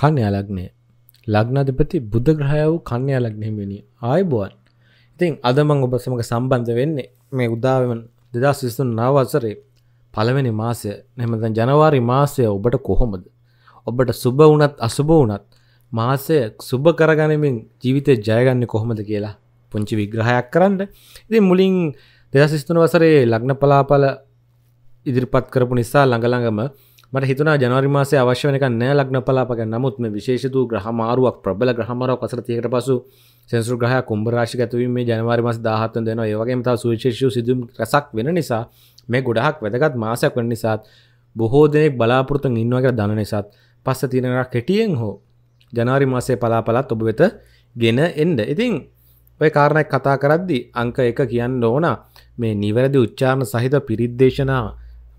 කන්‍යා ලග්නය ලග්නාධිපති බුද්ධ ග්‍රහය වූ කන්‍යා ලග්නෙමිනි ආයබුවන් ඉතින් අදමං ඔබ සමඟ සම්බන්ධ වෙන්නේ මේ උදාවමන් දෙදස් විස්තුන් නවසරේ පළවෙනි මාසය නැමතන් ජනවාරි මාසය ඔබට කොහොමද ඔබට සුබ වනත් අසුබ වනත් මාසය සුබ කරගනිමින් ජීවිතය ජයගන්න කොහොමද කියලා පුංචි විග්‍රහයක් කරන්න ඉති මුලින් දෙදස් ස්තුන වසරේ ලග්න පලාපල ඉදිරිපත් කරපු නිසා ළඟළඟම මට හිතන ජනරිමාස අවශ්‍ය වනකන්න ලක්න පලාපක නමුත් මේ විශේෂතු ග්‍රහමාරුවක් ප්‍රබල ග්‍රහමාරක් අසර තියකට පසු සෙන්සු ග්‍රහ කුම්භරාශි ඇතුවීම මේ ජනවාරිමස් දාහත්ව දෙන ඒවගේ තා සුවිශේෂ සිදුම් රැසක් වෙන නිසා මේ ගොඩහක් වැදගත් මාසයක් වන නිසාත් බොහෝ දෙනෙක් බලාපොරතුන් ඉන්නවගේ දන නිසාත් පස්ස තියෙනවා කෙටියෙන් හෝ ජනවාරි මාසේ පලාපලත් ඔබ වෙත ගෙන එන්ඩ ඉතිං ඔය කාරණයක් කතා කරද්දි අංක එක කියන්න ඕන මේ නිවැරදි උච්චාරණ සහිත පිරිද්දේශනා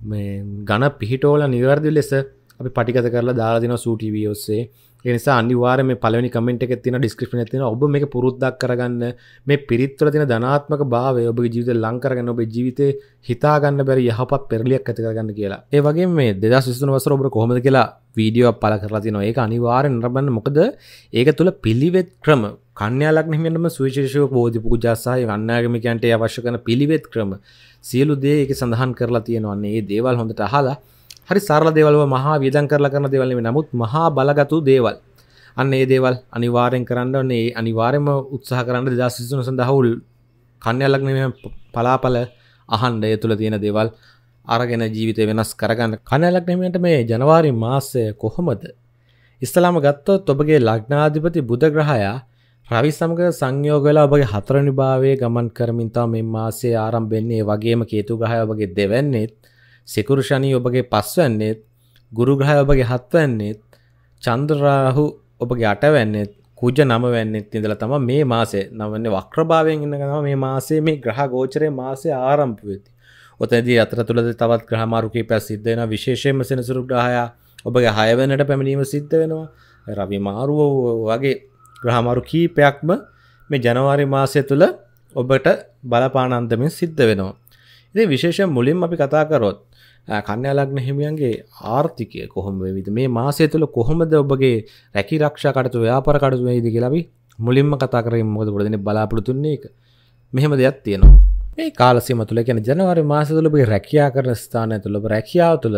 මේ ගණ පිහිටෝල නිවැරදි ලෙස අපි පටිකත කරලා දාලාදින සූටව ඔස්සේ එනිසා අනිවාර මේ පලනි කමෙන්ට එක තින ඩිස්ක්‍රපන තින ඔබ මේ පුරුද්දක් කරගන්න මේ පිරිත්වල තින ධනාත්මක භාවය ඔබ ජීවිත ලංකරගන්න ඔබ ජීවිත හිතාගන්න බැරි යහපත් පෙරලියක් ඇති කරගන්න කියලා ඒ වගේ මේ දෙදා සිස්තුන වසර ඔබ කොහොමද කියලා වීඩියෝ පල කරලා තින ඒක අනිවාරෙන් රබන්න මොකද ඒක තුළ පිළිවෙත් ක්‍රම කන්‍යාලක් හිමටම සුවිශේෂව බෝධි පූජාසාය වන්නාගමිකන්ට අවශ්‍ය කන පිළිවෙත් ක්‍රම සියලු දේ ඒක සඳහන් කරලා තියෙනවන්නේ ඒ දේවල් හොඳට අහලා හරි සරල දේවල්ව මහා වියදම් කරලා කරන දේවල් නෙමෙයි නමුත් මහා බලගත්ු දේවල් අන්න ඒ දේවල් අනිවාර්යෙන් කරන්න ඕනේ ඒ අනිවාර්යම උත්සාහ කරන්න 2023 සඳහා උල් කන්‍යාලක් නෙමෙයි පලාපල අහන්න ඒ තුල තියෙන දේවල් අරගෙන ජීවිතය වෙනස් කරගන්න කනලක් නෙමට මේ ජනවාරි මාසය කොහොමද. ඉස්තලාම ගත්තොත් ඔබගේ ලග්නාධිපති බුදග්‍රහයා රවි සමග සංයෝග වෙලා ඔබගේ හතරනි භාවයේ ගමන් කරමින් තමයි මේ මාසයේ ආරම්භෙන්නේ වගේම කේතු ග්‍රහය ඔබගේ දෙවැන්නේත් සිකුරු ශනි ඔබගේ පස්වැන්නේත් ගුරු ග්‍රහය ඔබගේ හත්වැන්නේත් චන්ද්‍ර රාහු ඔබගේ අටවැන්නේත් කුජ නවවැන්නේත් ඉඳලා තමයි මේ මාසයේ නවන්නේ වක්‍රභාවයෙන් ඉඳගෙන මේ මාසයේ මේ ග්‍රහ ගෝචරයේ මාසයේ ආරම්භ වෙති. ඔතනදී අතරතුරද තවත් ග්‍රහ මාරු කීපයක් සිද්ධ වෙනවා විශේෂයෙන්ම සෙනසුරු ග්‍රහයා ඔබගේ 6 වෙනට පැමිණීම සිද්ධ වෙනවා. රවි මාරුව වගේ ග්‍රහමරු කීපයක්ම මේ ජනවාරි මාසය තුළ ඔබට බලපානන්දමින් සිද්ධ වෙනවා. ඉති විශේෂ මුලින් අපි කතා කරොත් කන්‍යලක්න හිමියන්ගේ ආර්ථිකය කොහොම විද මේ මාසය තුළ කොහොමද ඔබගේ රැකි රක්ෂා කටතු ව්‍යාපර කටතුවේද කියලබි මුලින්ම කතා කරම මොද ගොඩදන බලාපොරොතුන්නේ එක මෙහෙම දෙයක් තියෙනවා. මේ කාලසිම තුළ ගැන ජනවාරි මාස තුළබගේ රැකයා කරන ස්ථානය තුළබ රැකියාව තුළ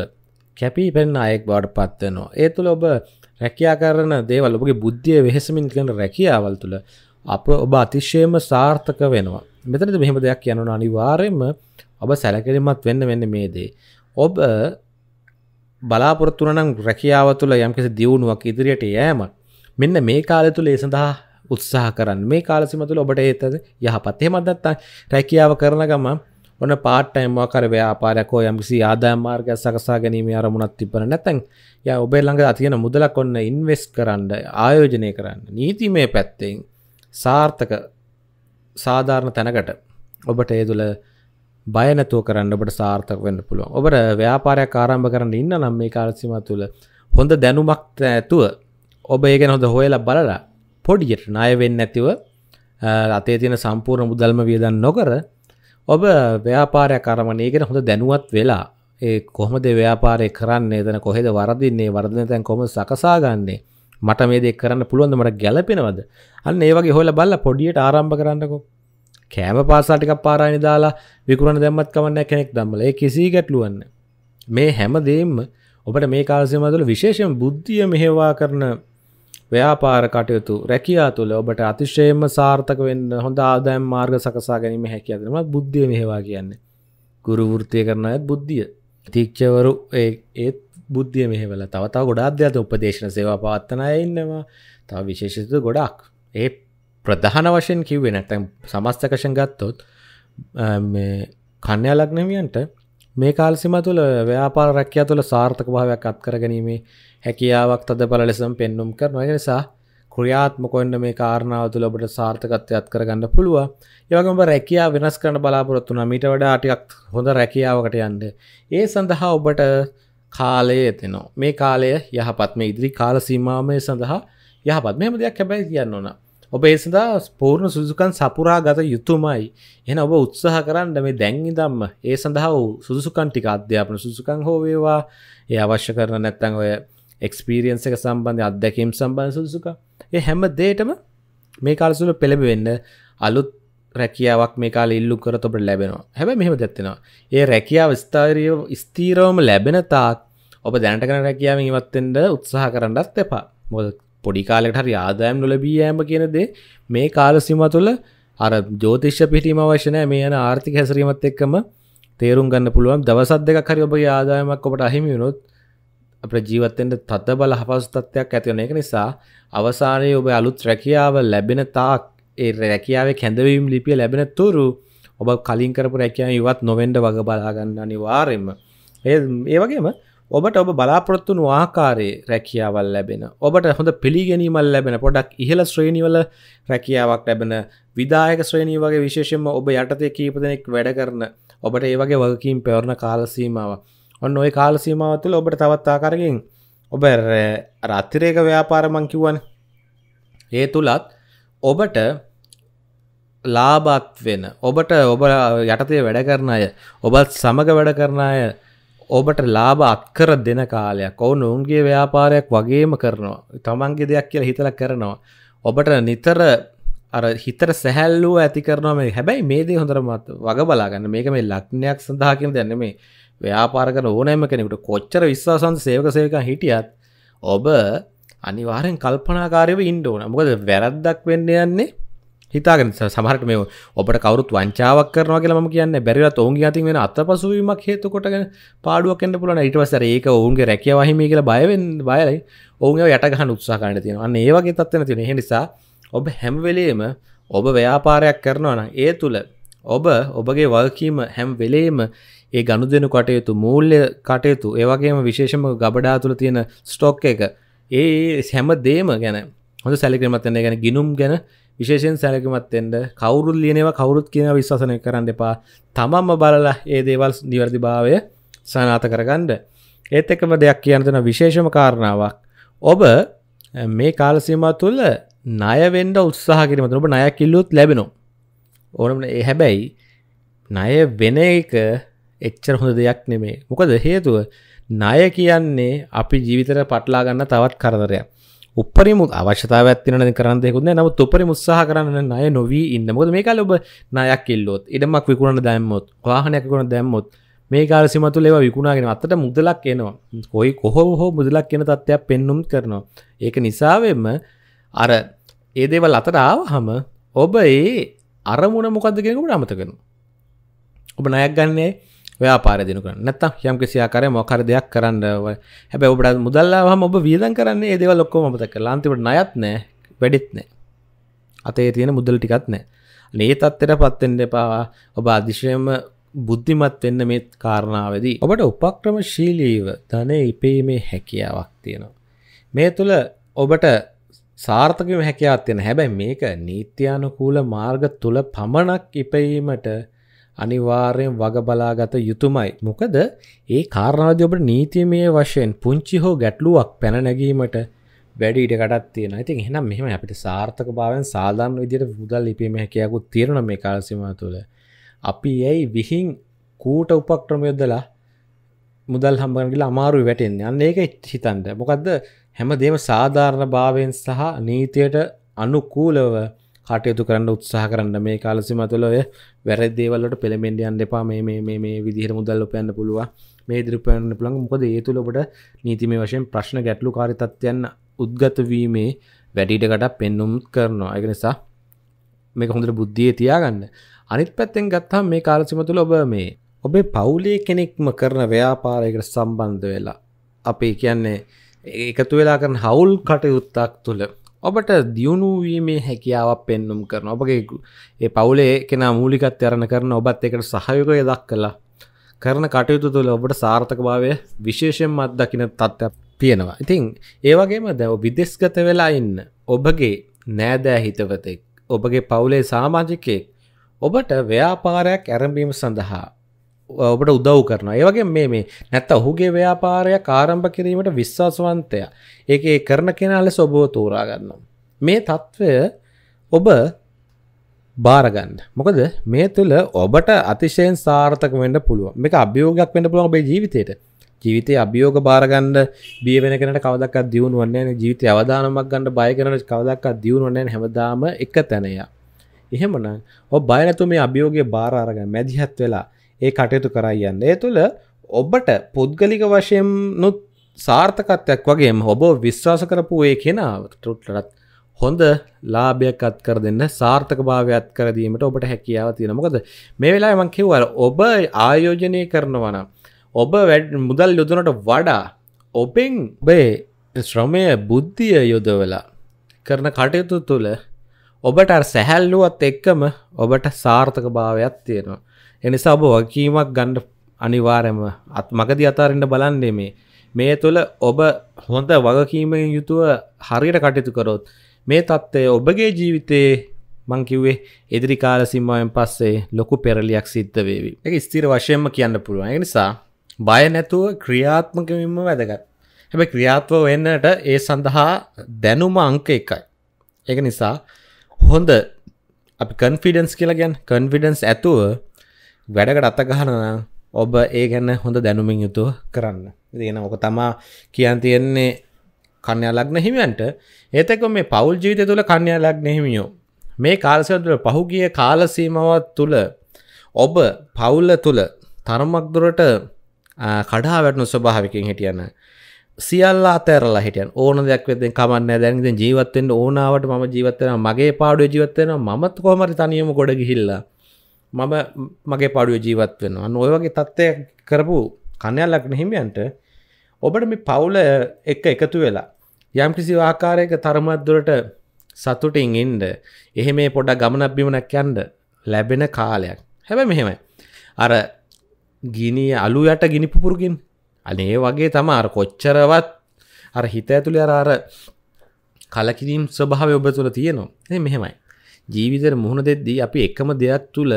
කැපී පෙන් අයෙක් බවට පත්වනවා. ඒ තුළ ඔබ රැකයා කරන දේවල් ඔබගේ බුද්ධිය වෙහෙසමින් කරන රැකියාවල් තුළ අප ඔබ අතිශයම සාර්ථක වෙනවා. මෙතනද මෙහෙම දෙයක් යනවා අනිවාර්යයෙන්ම ඔබ සැලකිලිමත් වෙන්න වෙන්නේ මේ දේ. ඔබ බලාපොරොත්තු නම් රැකියාව තුළ යම්කිසි දියුණුවක් ඉදිරියට යෑමක් මෙන්න මේ කාලය තුළ ඒ සඳහා උත්සාහ කරන්න මේ කාලසිම තුළ ඔබට ඒතද යහපත් එහෙමත් නැත්නම් රැකියාව කරන ගමන් ඔන්න පාට්ටයිම්වාකර ව්‍යාපාරයක්කෝ යම්කිසි ආදායම්මාර්ග සකසා ගැනීම අරමුණක් තිබන නැතැන් ය ඔබේ ළඟ තියෙන මුදලක් ඔන්න ඉන්වෙස් කරන්න ආයෝජනය කරන්න නීතිමය පැත්තෙන් සාර්ථක සාධාරණ තැනකට ඔබට ඒ තුළ බයනැතුව කරන්න ඔබට සාර්ථක වන්න පුළුව ඔබට ව්‍යාපාරයක් ආරම්භ කරන්න ඉන්න නම් මේ කාලසිම තුළ හොඳ දැනුමක් ඇතුව ඔබ ඒ ගැන හොඳ හොයලා බලලා පොඩියට ණය වෙන්න ඇතිව අතේ තියෙන සම්පූර්ණ මුදල්ම වියදන් නොකර ඔබ ව්‍යාපාරයක් අරමණයගෙන හොඳ දැනුවත් වෙලා ඒ කොහොමද ව්‍යාපාරය කරන්න එතන කොහෙද වරදින්නේ වර්ධන තැන් කොම සකසාගන්නේ මට මේ දෙක් කරන්න පුළුවන්ද මට ගැලපෙනවද අන්න ඒ වගේ හොල බල්ල පොඩියට ආරම්භ කරන්නකො කෑම පාසාටිකක් පාරාණි දාලා විකුරණ දැම්මත් කමන්න කෙනෙක් දම්මල ඒ කිසි ගැටලුවන්න මේ හැම දේම ඔබට මේ කාලසිමතුල විශේෂයෙන් බුද්ධිය මෙහෙවා කරන ව්‍යාපාර කටයුතු රැකයා තුළ ඔබට අතිශයම සාර්ථක වෙන්න හොඳ ආදායම් මාර්ග සකසා ගැනීම හැකියාදම බුද්ධිය මෙහෙවා කියන්නේ. ගුරු වෘත්තිය කරන අයත් බුද්ධිය. තීක්ෂවරු ඒත් බුද්ධිය මෙහෙවල තවතාව ගොඩාධ්‍යත උපදේශන සේවා පවත්තන ඉන්නවා තව විශේෂිත ගොඩක්. ඒ ප්‍රධාන වශයෙන් කිව්වෙන තැන් සමස්තකෂන් ගත්තොත් කන්‍යලක්නමියන්ට මේ කාල්සිම තුළ ව්‍යාපාර රැක්කයා තුළ සාර්ථක භාවයක් අත්කර ගැනීමේ හැකියාවක් තද බල ලෙසම් පෙන්නුම් කරන නිසා ක්‍රියාත්මකොන්න මේ කාරණාව තුළ ඔබට සාර්ථකත්වය අත්කරගන්න පුළුව ඒවගම රැකයා වෙනස් කරන බලාපොරොත්තුන මීට වඩා අටිකක් හොඳ රැකියාවකට යන්ඩ ඒ සඳහා ඔබට කාලය එතනෝ මේ කාලය යහපත් මේ ඉදිරි කාල සීමාමය සඳහා යහපත් මෙම දෙයක් හැබැයි කියන්න ඕනා ඔබ ඒසඳ ස්පූර්ණ සුදුකන් සපුරා ගත යුතුමයි එන ඔබ උත්සාහ කරන්න මේ දැන්ගිදම්ම ඒ සඳහා වූ සුදුසුකන් ටික අධ්‍යාපන සුදුසුකන් හෝවේවා ඒ අවශ්‍ය කරන නැත්තං ඔය එක්ස්පීරියන්ස එක සම්බන්ධ අත්දැකීම් සම්බන්ධ සුදුසුක ඒ හැම දේටම මේ කාලසුල පෙළබි වෙන්න අලුත් රැකියාවක් මේ කාල ඉල්ලු කර ඔබට ලැබෙනවා හැබැ මෙහම දැත්වෙනවා ඒ රැකියාව ස්ථාරියෝ ස්තීරෝම ලැබෙන තාත් ඔබ දැනටකන රැකියාවෙන් ඉවත්තෙන්ට උත්සාහ කරන්නත් එපා මොද පොඩිකාලෙට හරි ආදායම් නොලබී යෑම කියනද මේ කාලසිම තුළ අර ජෝතිශ්‍ය පිටීම අවශ්‍යනය මේ යන ආර්ථික හැසරීමත් එක්කම තේරුම් ගන්න පුළුවන් දවසත් දෙක හරි ඔබගේ ආදායමක් ඔබට අහිමි වුණොත් අප ජීවත්තෙන්ට තත බල හපසුතත්වයක් ඇතිවන එක නිසා අවසානයේ ඔබ අලුත් රැකියාව ලැබෙන තාක් ඒ රැකියාවේ කැඳවීම් ලිපිය ලැබෙන තුරු ඔබ කලින් කරපු රැකියාව ඉවත් නොවෙන්ඩ වග බලාගන්න අනිවාරෙන්ම ඒ ඒවගේම ඔබට ඔබ බලාපොරොත්තුනු ආකාරයේ රැකියාවල් ලැබෙන ඔබට හොඳ පිළිගැනීමල් ලැබෙන පොඩක් ඉහළ ශ්‍රේණිවල රැකියාවක් ලැබෙන විදායක ශ්‍රේණී වගේ විශේෂෙන්ම ඔබ යටතේ කීප දෙනෙක් වැඩ කරන ඔබට ඒ වගේ වගකීම් පැවරණ කාලසීමාව ඔන්න ඔය කාලසීමාව තුළ ඔබට තවත් ආකාරකින් ඔබ රත්තිරේක ව්‍යාපාරමං කිව්වන් ඒ තුළත් ඔබට ලාබත් වෙන ඔබට ඔබ යටතේ වැඩ කරන අය ඔබත් සමග වැඩ කරන අය ඔබට ලාබ අත්කර දෙන කාලයක් ඔවු නොවන්ගේ ව්‍යාපාරයක් වගේම කරනවා තමන්ගේ දෙයක් කියලා හිතල කරනවා ඔබට නිතර අර හිතර සැහැල්ලුව ඇති කරනම හැබැයි මේ දේ හොඳරමත් වග බලාගන්න මේක මේ ලක්නයක් සඳහාකින් දැන්න මේ ව්‍යාපාර කර ඕනෑම කෙනෙකුට කොච්චර විශ්වාසන් සේවක සේක හිටියත් ඔබ අනිවාරෙන් කල්පනාකාරයව ඉන්ඩ ඕන මොකද වැරද්දක් වෙන්න යන්නේ හිතාගෙන සමහරට මේ ඔබට කවරුත් වංචාවක් කරනවා කියලා මම කියන්නේ බැරිවත් ඔවුන්ගේ අතින් වෙන අත්පසුවීමක් හේතු කොටගෙන පාඩුවක් එන්න පුළුවන් ඊට පස්සේ ඒක ඔවුන්ගේ රැකියාව හිමි කියලා බය වෙන්න බයලයි ඔවුන් ඒව යට ගන්න උත්සාහ කරන්න තියෙනවා අන්න ඒ වගේ තත්ත්වයක් තියෙනවා ඒ නිසා ඔබ හැම වෙලෙම ඔබ ව්‍යාපාරයක් කරනවා නම් ඒ තුල ඔබ ඔබගේ වල්කීම හැම් වෙලේම ඒ ගණු දෙනු කටයුතු මූල්්‍ය කටයුතු ඒවගේම විශේෂම ගබඩා තුළ තියෙන ස්ටොක් එක ඒ හැම දේම ගැන හොඳ සැලික්‍රමත්වන්නේ ගැන ගිනුම් ගැන විශේෂෙන් සැලකමත් එෙන්ට කවුරුල් ලියනව කවුරුත් කියන විශ්වාසනය කරන්න එපා තමම්ම බලලා ඒ දේවල් නිවැරදි භාවය සනාත කරගන්ඩ ඒත් එකම දෙයක් කියනතන විශේෂම කාරණාවක් ඔබ මේ කාලසීම තුල්ල නයවෙන්ඩ උත්සාහකිරීමට ඔබ නය කිල්ලුත් ලැබෙනු ඕනම ඒ හැබැයි නය වෙන එක එච්චර හොඳ දෙයක් නෙමේ මොකද හේතුව ණය කියන්නේ අපි ජීවිතර පටලා ගන්න තවත් කරදරයක් උපරිම අවශ්‍යතාවත් න කරන්නෙකුද නමුත් උපරිම උත්සාහ කරන්න අය නොවී ඉන්න මොද මේ කාල ඔබ නයක් කෙල්ලොත් එඩමක් විකුණට දැම්මොත් වාහනයක් කරුණ දැම්මොත් මේ කාල සිමතු ලෙව විකුණාගෙන අතට මුදලක් එනවා කොයි කොහෝ හෝ මුදලක් කියෙන තත්ත්වයක් පෙන්නුම් කරනවා ඒක නිසාවෙන්ම අර ඒදේවල් අතරාව හම ඔබ ඒ අරමුණ මොකක්දගෙනකට අමතකෙන ඔබ නයක් ගන්නේ ව්‍යාපාර දිනු කරන්න නැත්තම් යම් කිසි ආකාරයක මොකක් හරි දෙයක් කරන්න හැබැයි ඔබට මුදල් ආවම ඔබ වියදම් කරන්නේ ඒ දේවල් ඔක්කොම මතක කරලා අන්තිමට ණයත් නැහැ වැඩෙත් නැහැ අතේ තියෙන මුදල් ටිකත් නැහැ මේ තත්ත්වයට පත්වෙන්න එපා ඔබ අතිශයම බුද්ධිමත් වෙන්න මේ කාරණාවදී ඔබට උපක්‍රමශීලීව ධනය ඉපීමේ හැකියාවක් තියෙනවා මේ තුළ ඔබට සාර්ථකම හැකියාවක් තියෙන හැබැයි මේක නීත්‍යානුකූල මාර්ග තුල පමණක් ඉපීමට අනිවාර්යෙන් වග බලාගත යුතුමයි. මොකද ඒ කාරණාදී ඔබට නීතිමය වශයෙන් පුංචි හෝ ගැටලුවක් පැන නැගීමට වැඩි ඉඩකටත් තියෙන. ඉතින් එහෙනම් මෙහෙම අපිට සාර්ථක භාවයෙන් සාධාරණ විදිහට මුදල් ලිපීමේ හැකියාවකුත් තියෙනවා මේ කාල සීමාව තුළ. අපි ඇයි විහිං කූට උපක්‍රම යොදලා මුදල් හම්බන් කියලා අමාරුයි වැටෙන්නේ. අන්න ඒක හිතන්න. මොකද්ද හැමදේම සාධාරණ භාවයෙන් සහ නීතියට අනුකූලව කටයුතු කරන්න උත්සාහ කරන්න මේ කාලසිම තුළ ඔය වැරද දේවල්ලට පෙළමෙන්ඩියන් දෙපා මේ මේ විදිහර මුදල්ල පයන්න පුළුව මේ දිරිපයන්න පුළන් මොකද ඒතුළ ඔබට නීතිම වශයෙන් ප්‍රශ්න ගැටලු කාරිතත්වයන් උද්ගතවීමේ වැඩිටකට පෙන්නුම් කරනවා එක නිසා මේක හොඳට බුද්ධිය තියාගන්න අනිත් පැත්තෙන් ගත්හම් මේ කාලසිම තුළ ඔබ මේ ඔබේ පවුලේ කෙනෙක්ම කරන ව්‍යාපාරයකට සම්බන්ධ වෙලා අපේ කියන්නේ එකතු වෙලා කරන හවුල් කටයුත්තක් තුළ ඔබට දියුණුවීමේ හැකියාවක් පෙන්නුම් කරන ඔබගේ ඒ පවුලේ කෙන මූලිකත් යරණ කරන ඔබත් එකට සහයකය දක් කලා කරන කටයුතු තුළ ඔබට සාර්ථක භාවය විශේෂෙන් මත් දකින තත්ත්ව පියෙනවා ඉතින් ඒවගේම දැව විදෙස්ගත වෙලා ඉන්න ඔබගේ නෑදෑ හිතවතෙක් ඔබගේ පවුලේ සාමාජිකයෙක් ඔබට ව්‍යාපාරයක් ඇරඹීම සඳහා ඔබට උදව් කරනවා ඒවගේ මේ මේ නැත්ත ඔහුගේ ව්‍යාපාරය කාරම්භ කිරීමට විශ්වාසවන්තය ඒක ඒ කරන කෙනා ලෙස ඔබව තෝරාගන්නවා මේ තත්ත්වය ඔබ බාරගන්න මොකද මේ තුළ ඔබට අතිශයෙන් සාර්ථක වඩ පුළුව මේ අභියෝගයක් වඩ පුළුවන් බේ ජීවිතයට ජීවිතය අභියෝග බාරගන්න බිය වෙන කෙනට කවදක් දියුණු වන්නේ ජීවිතය අවධානමක් ගන්න බය කරනට කවදක් දියුණු වන්නේ හැමදාම එක තැනය එහෙමනම් ඔ බයනතු මේ අභියෝගය බාරගන්න මැදිහත් වෙලා ඒ කටයුතු කරයි යන්න ඒ තුළ ඔබට පුද්ගලික වශයෙන් නුත් සාර්ථකත්යක් වගේ ඔබ විශ්වාස කරපු ඒ කෙනා ටුට්ලටත් හොඳ ලාභයක් අත් කර දෙන්න සාර්ථක භාවයත් කරදීමට ඔබට හැකියාව තියෙන මොකද මේ වෙලා මං කිව්වර ඔබ ආයෝජනය කරනවන ඔබ වැඩ මුදල් යොදනට වඩා ඔබෙන් බේ ශ්‍රමය බුද්ධිය යොදවලා කරන කටයුතු තුළ ඔබට සැහැල්ලුවත් එක්කම ඔබට සාර්ථක භාවයක් තියෙනවා එනිසා ඔබ වගකීමක් ගණ්ඩ අනිවාරයම අත්මකද අතාරෙන්ට බලන්නේ මේ මේ තුළ ඔබ හොඳ වගකීමෙන් යුතුව හරියට කටයුතු කරොත් මේ තත්ත්වය ඔබගේ ජීවිතයේ මංකිවේ ඉදිරි කාල සිම්මාවෙන් පස්සේ ලොකු පෙරලියක් සිද්ධ වේවි එක ස්තිර වශයෙන්ම කියන්න පුළුවන් නිසා බය නැතුව ක්‍රියාත්මකමින්ම වැදගත් හැබ ක්‍රියාත්ව වෙන්නට ඒ සඳහා දැනුම අංක එකයි ඒක නිසා හොඳ අපි කන්ෆිඩන්ස් කියලා ගැන් කන්ෆිඩන්ස් ඇතුව වැඩකට අත්තගහනවා ඔබ ඒ ගැන්න හොඳ දැනුමින් යුතුව කරන්න දෙන ඕක තමා කියන් තියෙන්නේ කන්‍යා ලග්න හිමියන්ට ඒතක මේ පවුල් ජීවිතය තුළ කන්‍යා ලග්න හිමියෝ මේ කාලසය තුළ පහුගිය කාලසීමාවත් තුළ ඔබ පවුල්ල තුළ තරමක් දුරට කඩා වැටනු ස්වභාවිකින් හිටියන්න සියල්ල අතෑරලා හිටියන් ඕන දෙයක් වෙදෙන් කමන්න දැන්ගෙන් ජීවත්තෙන් ඕනාවට ම ජීවත්වෙන මගේ පාඩු ජීවත්වෙන මත් කොමරි තනියම ගොඩ ගිහිල්ලා මම මගේ පඩුව ජීවත් වෙනවා නොයවගේ තත්ත්වය කරපු කණයල්ලක්න හිමියන්ට ඔබට මේ පවුල එක එකතු වෙලා යම් කිසි ආකාරයක තරමත්දුරට සතුටින් ඉන්ඩ එහෙ මේ පොඩ ගමනක්බිමනක් යන්ඩ ලැබෙන කාලයක් හැබැ මෙහෙමයි අර ගිනිය අලු යට ගිනිපුපුරගින් අනේ වගේ තම අර කොච්චරවත් අර හිත ඇතුළි අර අර කලකිරීම් ස්වභාව ඔබ තුළ තියෙනවා මෙහෙමයි ජීවිතර මුහුණ දෙද්දී අපි එකම දෙයක් තුළ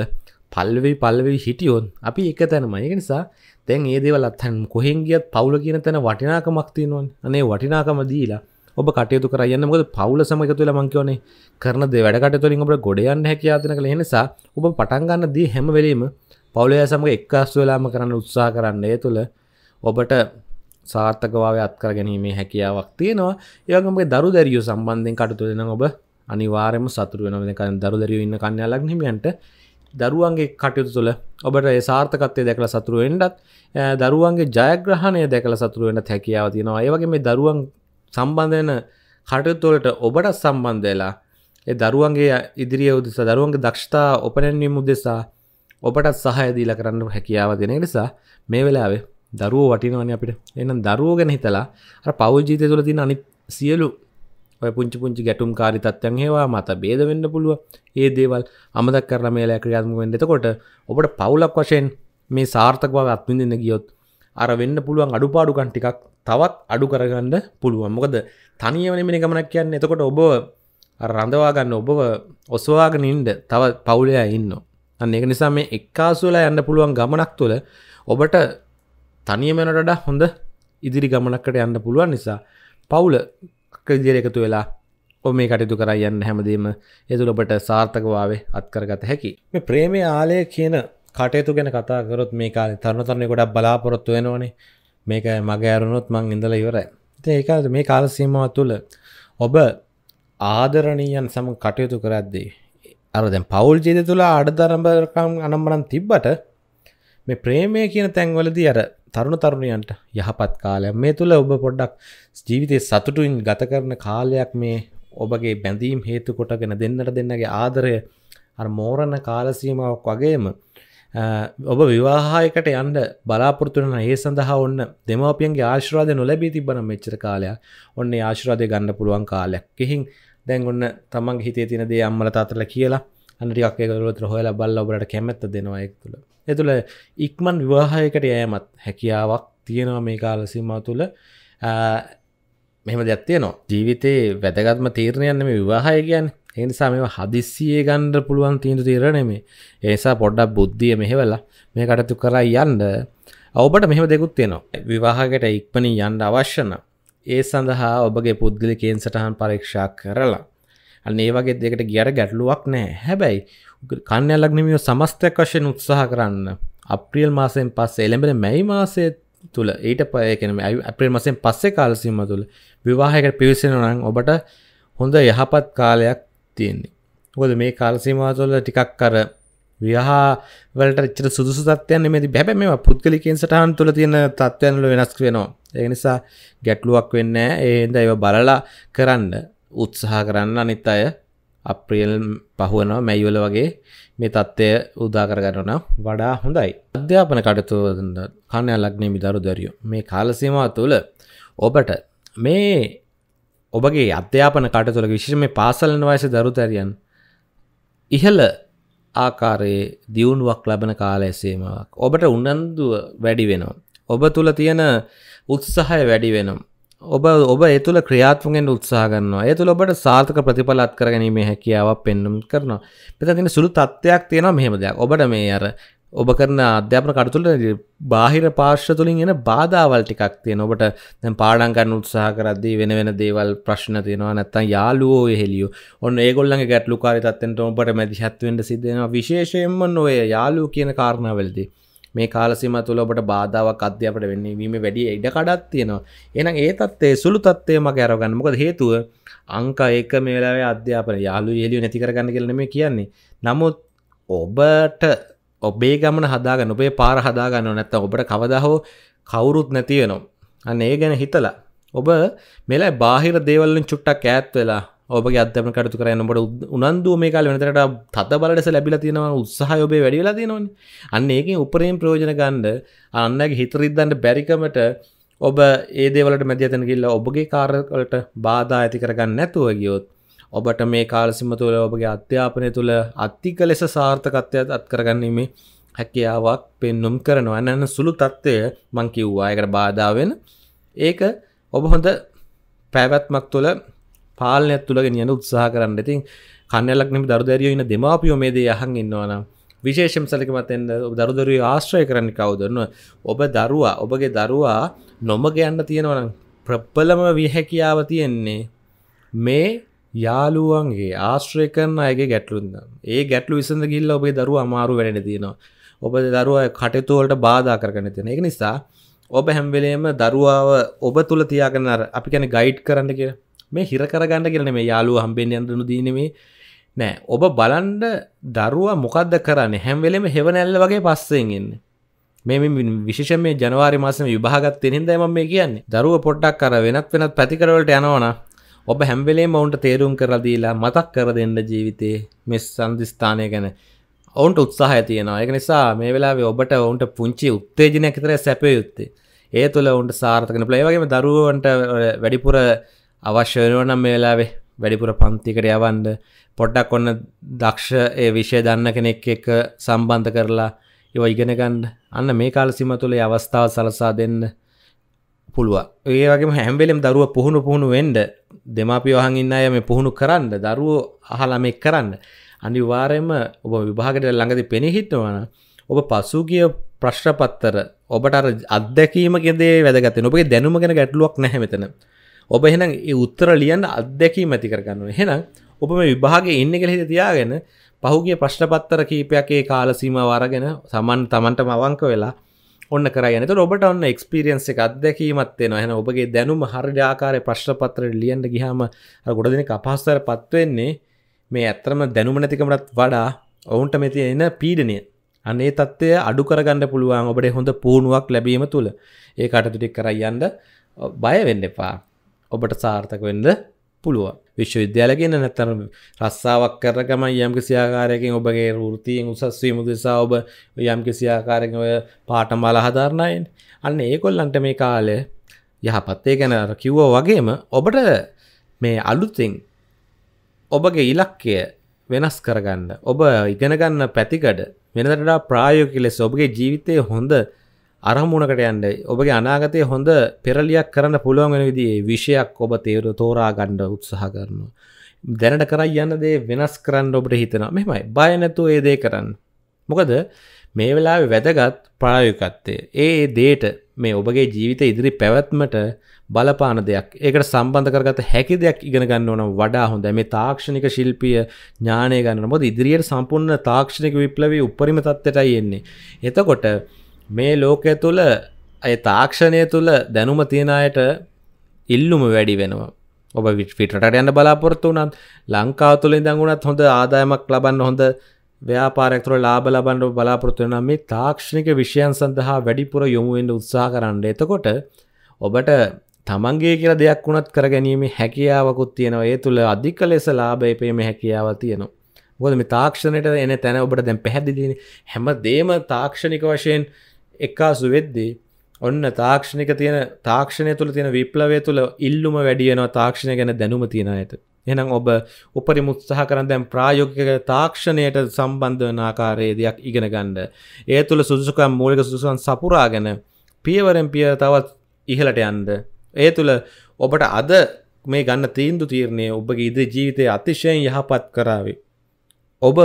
පල්වෙයි පල්වෙයි හිටියොත් අපි එක තැනම ඒක නිසා තැන් ඒ දේවල් අත්හන් කොහෙන් ගියත් පවුල කියන තැන වටිනාකමක් තියෙනවන් අනේ වටිනාකම දීලා ඔබ කටයුතු කරයන්න මොකද පවුල සමග එකතු වෙලා මං කියවනේ කරන දේ වැඩ කටයුතු වලින් ඔබට ගොඩ යන්න හැකියාව තියෙන කල ඒ නිසා ඔබ පටන් ගන්න දේ හැම වෙලෙම පවුලය සමග එක්කස් වෙලාම කරන්න උත්සාහ කරන්න ඒ තුළ ඔබට සාර්ථකභාවය අත්කර ගැනීමේ හැකියාවක් තියෙනවා ඒවගේ දරු දැරියෝ සම්බන්ධයෙන් කටතු දෙෙන ඔබ අනිවාරම සතුරුවෙන කන් දරු දැරියෝ ඉන්න කන්නයාලක් හිමියන්ට දරුවන්ගේ කටයුතු තුළ ඔබට සාර්ථකත්වය දැකළ සතුරුවෙන්ටත් දරුවන්ගේ ජයග්‍රහණය දැකළ සතුරුවෙන්ට හැකියාව තියෙනවා ඒවගේ මේ දරුවන් සම්බන්ධයන කටයුතුවලට ඔබට සම්බන්ධයලා ඒ දරුවන්ගේ ඉදිරිිය උදෙස දරුවන්ගේ දක්ෂතා ඔපනැන්වීම උදෙසා ඔබටත් සහයදීලා කරන්න හැකියාව දෙන නිසා මේ වෙලාවේ දරුවෝ වටිනවන අපිට එනම් දරුවෝ ගැන හිතලා අර පවල් ජීතය තුළ තින අනි සියලු ඔය පුංචි පුංචි ගැටුම් කාරිතත්වයන් ඒවා මත බේද වෙන්න පුළුව ඒ දේවල් අමදක් කරලා මේලා ක්‍රියාත්මක වෙන්න එතකොට ඔබට පවුලක් වශයෙන් මේ සාර්ථක බව අත්විඳින්න ගියොත් අර වෙන්න පුළුවන් අඩුපාඩුකම් ටිකක් තවත් අඩු කරගන්න පුළුවන් මොකද තනියම මේ ගමනක් කියන්නේ එතකොට ඔබ රඳවා ගන්න ඔබව ඔස්වාගෙන ඉන්න තව පවුලයා ඉන්න අන්න ඒක නිසා මේ එක්කාසුවලා යන්න පුළුවන් ගමනක් තුළ ඔබට තනියමනටඩා හොඳ ඉදිරි ගමනක්කට යන්න පුළුවන් නිසා පවුල ක්‍රදිර එකතු වෙලා ඔ මේ කටයුතු කර යන්න හැමදීම එතුළබට සාර්ථකවාවේ අත්කරගත හැකි. මේ ප්‍රේමේ ආලය කියන කටයුතු ගැන කතාකරොත් මේ කාල තරුණතරණය ගොඩක් බලාපොරොත්තු වෙනවනේ මේක මගේ ඇරුණොත් මං ඉඳල ඉවරයි. ඒකාට මේ කාල සීමාව තුළ ඔබ ආදරණීයන් සම කටයුතු කරද්දී. අර දැන් පවුල් ජීවිතය තුළ ආඩතරඹකම් අනම්මනම් තිබ්බට මේ ප්‍රේමය කියන තැන්වලදී අර තරුණ තරුණයන්ට යහපත් කාලයක් මේ තුළ ඔබ පොඩ්ඩක් ජීවිතය සතුටුයින් ගත කරන කාලයක් මේ ඔබගේ බැඳීම් හේතු කොටගෙන දෙන්නට දෙන්නගේ ආදරය මෝරණ කාලසීමාවක් වගේම ඔබ විවාහයකට යන්ඩ බලාපොරතුරන ඒ සඳහා ඔන්න දෙමවපියන්ගේ ආශ්‍රවාද නොලැබී තිබන මෙච්චර කාලයක් ඔන්න ආශ්‍රවාදය ගන්න පුළුවන් කාලයක් කෙහින් දැන් ඔන්න තමන්ගේ හිතේ තින දේ අම්මල තාතරල කියලා අනටියක්කවලොත් හොල බල්ල ඔබට කැමැත්ත දෙනවා එක් තුළ එතුළ ඉක්මන් විවාහයකට යෑමත් හැකියාවක් තියෙනවා මේ කාලසිමා තුළ මෙම දැත්තේ නො ජීවිතයේ වැදගත්ම තීරණයන්න මේ විවාහය කියන්න එනිසා මෙ හදිස්සියේ ගණ්ඩ පුළුවන් තීන්දු තීරණෙමේ ඒසා පොඩ්ඩක් බුද්ධිය මෙහෙවලා මේ කටතු කරා යන්ඩ ඔබට මෙහම දෙකුත් තියෙනවා විවාහකට ඉක්පනින් යන්ඩ අවශ්‍යන ඒ සඳහා ඔබගේ පුද්ගලි කේන් සටහන් පරීක්ෂා කරලා අන්නේ වගේ දෙකට ගියර ගැටලුවක් නෑ හැබැයි කන්නයල්ලක් නෙමියෝ සමස්තයක් වශයෙන් උත්සාහ කරන්න අප්‍රියල් මාසයෙන් පස්ස එළඹෙන මැයි මාසය තුළ ඊට පයකෙනම අප්‍රිල් මසෙන් පස්සේ කාලසිම තුළ විවාහකට පිවිසෙන නම් ඔබට හොඳ යහපත් කාලයක් තියෙන්නේ හොද මේ කාලසිමාතුල ටිකක් කර වියහා වලට චර සුදුසු තත්වයන් මෙති බැබ මේ පුද්ගලිකින් සටහන් තුළ තියෙන තත්වයන්ල වෙනස්ක වෙනවා ඒ නිසා ගැටලුවක් වෙන්න ඒද ඒව බලලා කරන්න උත්සාහ කරන්න අනිත් අය අප්‍රියල් පහුවනවා මැයිවල වගේ මේ තත්ත්වය උදාකර ගන්නනම් වඩා හොඳයි අධ්‍යාපන කටතුවදන්න කණ්‍යයා ලක්නේ මිදරු දැරියෝ මේ කාලසීමවා තුළ ඔබට මේ ඔබගේ අධ්‍යාපන කටතුළ විශෂ මේ පාසලන වයස දරු තැරියන් ඉහල ආකාරයේ දියුණුවක් ලබන කාලයසේමාවක් ඔබට උන්නන්දුව වැඩි වෙනවා ඔබ තුළ තියෙන උත්සාහය වැඩි වෙනම් ඔබ ඔබ ඒ තුළ ක්‍රියාත්මගෙන් උත්සාගන්නවා ඒ තුළ ඔබට සාර්ථක ප්‍රතිඵලත් කරගැනීම හැකියාවක් පෙන්නුම් කරනවා පෙතතින සුළු තත්ත්වයක් තියෙනවා මෙහෙම දෙයක් ඔබට මේ අර ඔබ කරන අධ්‍යාපන කටතුළ බාහිර පාර්ශ්ව තුළින් එන බාධාවල් ටිකක් තියෙන ඔබට දැන් පාඩම් ගන්න උත්සාහ කරද්දී වෙන වෙන දේවල් ප්‍රශ්න තියෙනවා නැත්තම් යාළුවෝ එහෙලියෝ ඔන්න ඒගොල්ලන්ගේ ගැටලුකාරී තත්ත්වෙන්ට ඔබට මැදිහත් වෙන්න සිද්ධ වෙනවා විශේෂයෙන්ම ඔය යාළුවෝ කියන කාරණාවලදී මේ කාලසිම තුළ ඔබට බාධාවක් අධ්‍යාපට වෙන්නේ වීම වැඩි ඉඩ කඩක් තියෙනවා. එහෙනම් ඒ தත්ත්වයේ සුළු தත්ත්වයේ මගේ අරගන්න. මොකද හේතුව අංක 1 මේ වෙලාවේ අධ්‍යාපන යාළුවෝ එළිය නැති කරගන්න කියලා නෙමෙයි කියන්නේ. නමුත් ඔබට ඔබේ ගමන හදාගන්න ඔබේ පාර හදාගන්න නැත්නම් ඔබට කවදා හෝ කවුරුත් නැති වෙනවා. අන්න ඒ ගැන හිතලා ඔබ මෙලයි බාහිර දේවල්ලින් චුට්ටක් ඈත් වෙලා ඔබගේ අධ්‍යම කටතු කරන්නට උනන්දුව මේ කාල වෙනතරට තත බලට ලැබිල තියෙනවා උත්සාහයෝබේ වැඩිලා තියෙනවන අන්න ඒක උපරයෙන් ප්‍රයෝජන ගන්ඩ අන්නගේ හිතරිද්දන්ට බැරිකමට ඔබ ඒදේවලට මැදිතන කිල්ල ඔබගේ කාරවලට බාධා ඇති කරගන්න නැතුව ගියොත් ඔබට මේ කාලසිම තුළ ඔබගේ අධ්‍යාපනය තුළ අත්තික ලෙස සාර්ථකත්වයක් අත් කරගන්නීමේ හැකියාවක් පෙන්නුම් කරනවා ඇන්න සුළු තත්ත්වය මංකිව්වා එකට බාධාවෙන ඒක ඔබ හොඳ පැවැත්මක් තුළ පාලනයක් තුළ ගෙනියන උත්සාහ කරන්න ඉතින් කන්නලක් නම දරුදරිය ඉන්න දෙමාපියෝ මේ දේ අහන් ඉන්නවනම් විශේෂම් සැලකමතෙන් දරුදරිය ආශ්‍රය කරන්න කවුදන්න ඔබ දරුවා ඔබගේ දරුවා නොමග යන්න තියෙනවනම් ප්‍රප්පලම විහැකියාව තියෙන්නේ මේ යාළුවන්ගේ ආශ්‍රය කරන අයගේ ගැටලුන්ද ඒ ගැටලු විසඳ ගිල්ල ඔබේ දරුව අමාරු වැඩෙන තියෙනවා ඔබ දරුව කටතුවලට බාධා කරගන තියෙන එක නිසා ඔබ හැම්වෙලේම දරුවාව ඔබ තුළ තියාගන්නර අපි කැන ගයිඩ් කරන්න කියලා මේ හිරකරගන්න කියන මේ යාලු හම්බෙන් යන්ටනු දීනේ නෑ ඔබ බලන්ඩ දරුවා මොකක්ද කරන්න හැම්වෙලෙම හෙවනැල්ල වගේ පස්සෙන්ගන්න මේ විශෂ මේ ජනවාරි මාසම විභාගත් එෙහිද ම මේ කියන්නේ දරුව පොට්ටක් කර වෙනත් වෙනත් පැතිකරවලට යනවන ඔබ හැම්වෙලේ මවුන්ට තේරුම් කරදීලා මතක් කර දෙන්න ජීවිතයේ මෙස් සන්ධස්ථානය ගැන ඔවුන්ට උත්සාහ තියෙනවා එක නිසා මේ වෙලා ඔබට ඔවුන්ට පුංචි උත්තේජනයක් තර සැපයුත්තේ ඒ තුළ ඔවුන්ට සාර්ථකන ප්ලේවගේම දරුවන්ට වැඩිපුර අවශ්‍යවනනම් මේ වෙලාවේ වැඩිපුර පන්තිකට යවන්ඩ පොඩ්ඩක් ඔන්න දක්ෂ ඒ විෂය දන්න කෙනෙක් එක සම්බන්ධ කරලා ඒව ඉගෙනගන්න අන්න මේ කාල සිම තුළේ අවස්ථාව සලසා දෙන්න පුළුව ඒ වගේ හැම්වෙලෙම් දරුව පුහුණු පුහුණු වෙන්ඩ දෙමාපිය වහන් ඉන්න අය මේ පුහුණු කරන්න දරුවෝ අහළමෙක් කරන්න අනිවාරයම ඔබ විභාගට ළඟති පෙනහිටවන ඔබ පසුගිය ප්‍රශ්්‍රපත්තර ඔබට අත්දැකීමකෙදේ වැදගත ඔබගේ දැනුමගෙන ගැටලුවක් නැහැමතන ඔබ එහෙනම් ඒ උත්තර ලියන්න අත්දැකීම ඇති කරගන්න ඕනේ. එහෙනම් ඔබ මේ විභාගයේ ඉන්නේ කියලා හිත තියාගෙන පහුගිය ප්‍රශ්න පත්‍ර කීපයක් ඒ කාල සීමාව අරගෙන සමන් තමන්ටම අවංක වෙලා ඔන්න කරගෙන. ඒතකොට ඔබට ඔන්න එක්ස්පීරියන්ස් එක අත්දැකීමක් එනවා. එහෙනම් ඔබගේ දැනුම හරියට ආකාරයේ ප්‍රශ්න පත්‍රෙට ලියන්න ගියාම අර ගොඩ දෙනෙක් අපහසුතාවයටපත් වෙන්නේ මේ ඇත්තම දැනුම නැතිකමටත් වඩා ඔවුන්ට මේ තියෙන පීඩනය අනේ තත්ත්වය අඩු කරගන්න පුළුවන් ඔබට හොඳ පුහුණුවක් ලැබීම තුළ ඒ කටතුටික් කරයන්න බය වෙන්න එපා ඔබට සාර්ථක වෙන්ද පුළුව විශ්වවිද්‍යාලගෙන නැතර රස්සාාවක් කරකම යම් කිසියාකාරයකින් ඔබගේ රෘතියෙන් උසස්වීම දෙසා ඔබ යම් කිසියාකාරක ඔය පාටම් බල හදාරණයෙන් අන්න ඒකොල්ලන්ට මේ කාලය යහපත්තේ ගැන කිව්ව වගේම ඔබට මේ අලුතින් ඔබගේ ඉලක්කය වෙනස් කරගන්න ඔබ ඉගෙනගන්න පැතිකඩ වෙනදටා ප්‍රායෝකි ලෙස ඔබගේ ජීවිතය හොඳ අරමුණකට යන්න ඔබගේ අනාගතය හොඳ පෙරලියක් කරන්න පුළුවන් වෙන විදිේ විෂයක් ඔබ තේරු තෝරා ගණ්ඩ උත්සාහ කරනවා. දැනට කරයි යන්න දේ වෙනස් කරන්න ඔබට හිතෙන මෙමයි බයනැතු ඒදේ කරන්න. මොකද මේ වෙලා වැදගත් ප්‍රායකත්තේ ඒ දේට මේ ඔබගේ ජීවිත ඉදිරි පැවැත්මට බලපාන දෙයක් ඒකට සම්බන්ධ කරගත හැකි දෙයක් ඉගෙන ගන්න ඕන වඩා හොඳ මේ තාක්ෂණික ශිල්පිය ඥානය ගන්න මොද ඉදිරියට සම්පූර්ණ තාක්ෂණික විප්ලවී උපරිම තත්ත්වයටයි එන්නේ එතකොට මේ ලෝකය තුළ ඇය තාක්ෂණය තුළ දැනුම තියෙනයට ඉල්ලුම වැඩි වෙනවා ඔබ විටට යන්න බලාපොරත්තු වනත් ලංකාව තුළින් දැඟුණත් හොඳ ආදායමක් ලබන්න හොඳ ව්‍යාපාරක්තුර ලාබ ලබන්ඩ බලාපොරත්තුවන මේ තාක්ෂණික විෂයන් සඳහා වැඩිපුර යොමුුවෙන්ට උත්සා කරන්න එතකොට ඔබට තමන්ගේ කියලා දෙයක් වුණත් කරගැනීම හැකියාවකුත් තියෙනවා ඒ තුළ අධික ලෙස ලාබයපේම හැකියාව තියෙනවා ගොද මේ තාක්ෂණයට එන තැන ඔබට දැන් පැහැදිලින හැම දේම තාක්ෂණික වශයෙන් එක්කාසු වෙද්දී ඔන්න තාක්ෂණික තියෙන තාක්ෂණය තුළ තියෙන විප්ලවය තුළ ඉල්ලුම වැඩියනවා තාක්ෂණය ගැන දැනුම තියෙන ඇත එනම් ඔබ උපරි මුත්සාහ කරන්න දැම් ප්‍රායෝගික තාක්ෂණයට සම්බන්ධ වන ආකාරයේ දෙයක් ඉගෙන ගණ්ඩ ඒ තුළ සුදුසුකම් මූලික සුසුවන් සපුරාගෙන පියවරෙන් පිය තවත් ඉහලට යන්ද ඒ තුළ ඔබට අද මේ ගන්න තීන්දු තීරණය ඔබගේ ඉද ජීවිතය අතිශයෙන් යහපත් කරාවේ ඔබ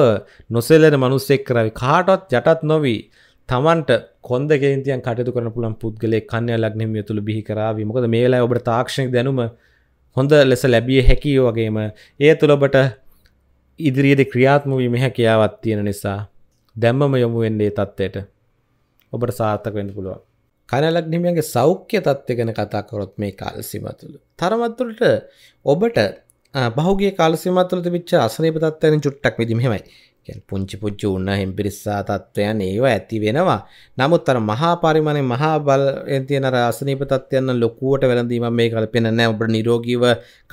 නොසෙල්ලෙන මනුස්සෙක් කරවි කාටත් යටත් නොවී තමන්ට කොද ගේන්තිය කටතු කරන පුළන් පුද්ගලේ කන්‍ය ලක්නම යතුළ බිහිකරාව මොකද මේලා ඔබට තාක්ෂණක් දැනුම හොඳ ලෙස ලැබිය හැකියෝ වගේම ඒ තුළබට ඉදිරියේද ක්‍රියාත්මවීම හැකියාවත් තියෙන නිසා දැම්මම යොමු වෙන්නේ තත්ත්වයට ඔබට සාර්ථක වෙන්න පුළුවන් කනලක්නිමියන්ගේ සෞඛ්‍ය තත්ත්ව ගැන කතා කරොත් මේ කාලසිම තුළ තරමත්තුරට ඔබට බහුගේ කාලසිමතුල තිබිච්ච අසනීප තත්ත්වයෙන් චුට්ටක් විදිහමයි පුංචි පුච්චි උන්න හෙම්පිරිස්සා තත්ත්වයන් ඒවා ඇති වෙනවා. නමුත් අර මහා පරිමාණය මහා බලයෙන් තියෙන අර අසනීප තත්ත්වයන් ලොකුවට වැළඳීමක් මේ කල්පෙන්නේ නැහැ. ඔබට නිරෝගීව